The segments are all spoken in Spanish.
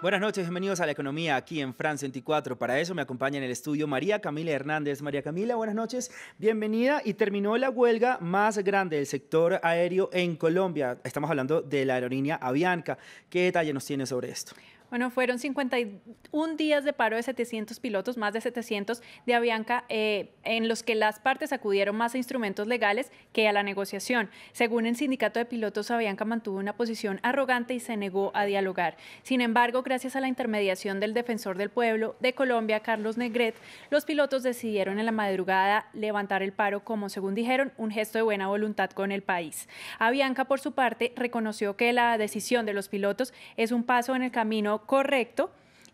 Buenas noches, bienvenidos a la economía aquí en France 24. Para eso me acompaña en el estudio María Camila Hernández. María Camila, buenas noches, bienvenida. Y terminó la huelga más grande del sector aéreo en Colombia. Estamos hablando de la aerolínea Avianca. ¿Qué detalle nos tiene sobre esto? Bueno, fueron 51 días de paro de 700 pilotos, más de 700 de Avianca, eh, en los que las partes acudieron más a instrumentos legales que a la negociación. Según el sindicato de pilotos, Avianca mantuvo una posición arrogante y se negó a dialogar. Sin embargo, gracias a la intermediación del defensor del pueblo de Colombia, Carlos Negret, los pilotos decidieron en la madrugada levantar el paro como, según dijeron, un gesto de buena voluntad con el país. Avianca, por su parte, reconoció que la decisión de los pilotos es un paso en el camino correcto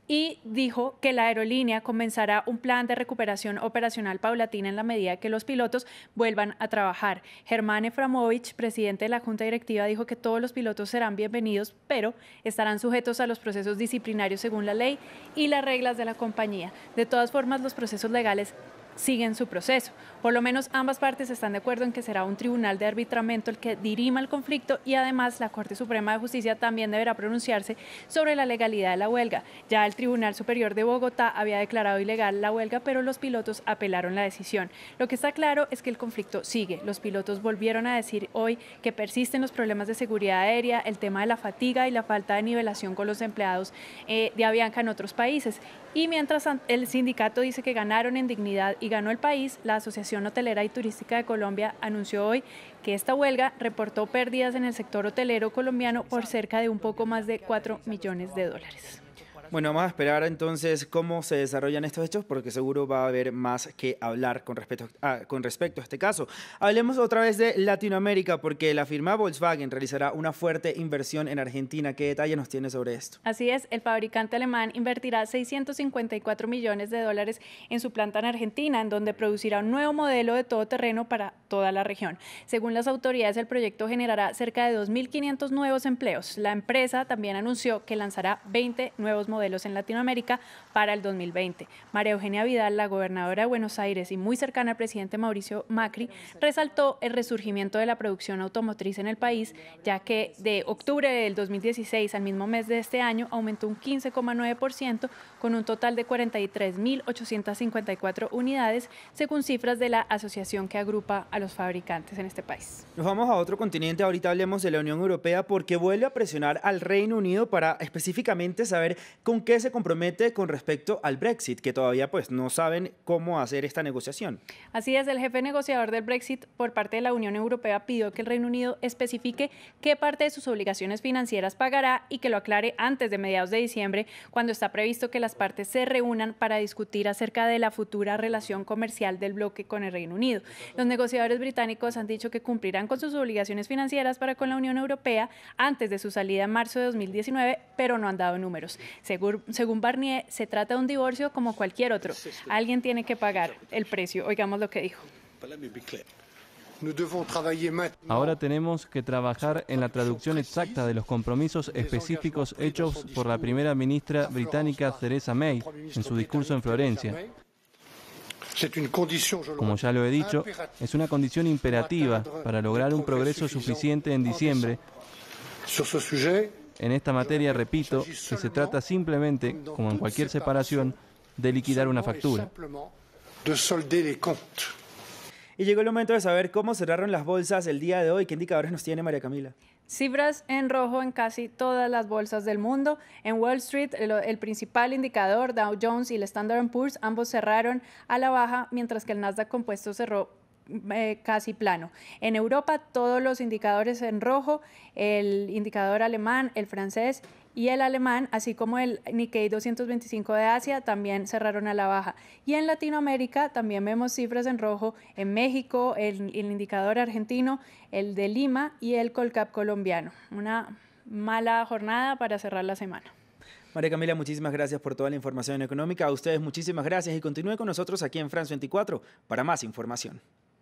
y dijo que la aerolínea comenzará un plan de recuperación operacional paulatina en la medida que los pilotos vuelvan a trabajar. Germán Eframovich, presidente de la Junta Directiva, dijo que todos los pilotos serán bienvenidos, pero estarán sujetos a los procesos disciplinarios según la ley y las reglas de la compañía. De todas formas, los procesos legales siguen su proceso. Por lo menos ambas partes están de acuerdo en que será un tribunal de arbitramiento el que dirima el conflicto y además la Corte Suprema de Justicia también deberá pronunciarse sobre la legalidad de la huelga. Ya el Tribunal Superior de Bogotá había declarado ilegal la huelga, pero los pilotos apelaron la decisión. Lo que está claro es que el conflicto sigue. Los pilotos volvieron a decir hoy que persisten los problemas de seguridad aérea, el tema de la fatiga y la falta de nivelación con los empleados eh, de Avianca en otros países. Y mientras el sindicato dice que ganaron en dignidad y ganó el país, la Asociación Hotelera y Turística de Colombia anunció hoy que esta huelga reportó pérdidas en el sector hotelero colombiano por cerca de un poco más de 4 millones de dólares. Bueno, vamos a esperar entonces cómo se desarrollan estos hechos, porque seguro va a haber más que hablar ah, con respecto a, este caso. Hablemos otra vez de Latinoamérica, porque la firma Volkswagen realizará una fuerte inversión en Argentina. ¿Qué detalle nos tiene sobre esto? Así es, el fabricante alemán invertirá 654 millones de dólares en su planta en Argentina, en donde producirá un nuevo modelo de todoterreno para toda la región. Según las autoridades, el proyecto generará cerca de 2.500 nuevos empleos. La empresa también anunció que lanzará 20 nuevos modelos en Latinoamérica para el 2020. María Eugenia Vidal, la gobernadora de Buenos Aires y muy cercana al presidente Mauricio Macri, resaltó el resurgimiento de la producción automotriz en el país, ya que de octubre del 2016 al mismo mes de este año aumentó un 15,9% con un total de 43.854 unidades, según cifras de la asociación que agrupa a los fabricantes en este país. Nos vamos a otro continente, ahorita hablemos de la Unión Europea porque vuelve a presionar al Reino Unido para específicamente saber cómo con qué se compromete con respecto al Brexit, que todavía pues no saben cómo hacer esta negociación. Así es, el jefe negociador del Brexit por parte de la Unión Europea pidió que el Reino Unido especifique qué parte de sus obligaciones financieras pagará y que lo aclare antes de mediados de diciembre, cuando está previsto que las partes se reúnan para discutir acerca de la futura relación comercial del bloque con el Reino Unido. Los negociadores británicos han dicho que cumplirán con sus obligaciones financieras para con la Unión Europea antes de su salida en marzo de 2019, pero no han dado números. Se según, Barnier, se trata de un divorcio como cualquier otro. Alguien tiene que pagar el precio. Oigamos lo que dijo. Ahora tenemos que trabajar en la traducción exacta de los compromisos específicos hechos por la primera ministra británica Theresa May en su discurso en Florencia. Como ya lo he dicho, es una condición imperativa para lograr un progreso suficiente en diciembre en esta materia, repito, que se trata simplemente, como en cualquier separación, de liquidar una factura. Y llegó el momento de saber cómo cerraron las bolsas el día de hoy. ¿Qué indicadores nos tiene María Camila? Cifras en rojo en casi todas las bolsas del mundo. En Wall Street, el, el principal indicador, Dow Jones y el Standard Poor's, ambos cerraron a la baja, mientras que el Nasdaq compuesto cerró eh, casi plano. En Europa todos los indicadores en rojo, el indicador alemán, el francés y el alemán, así como el Nikkei 225 de Asia, también cerraron a la baja. Y en Latinoamérica también vemos cifras en rojo en México, el, el indicador argentino, el de Lima y el Colcap colombiano. Una mala jornada para cerrar la semana. María Camila, muchísimas gracias por toda la información económica. A ustedes muchísimas gracias y continúe con nosotros aquí en France 24 para más información.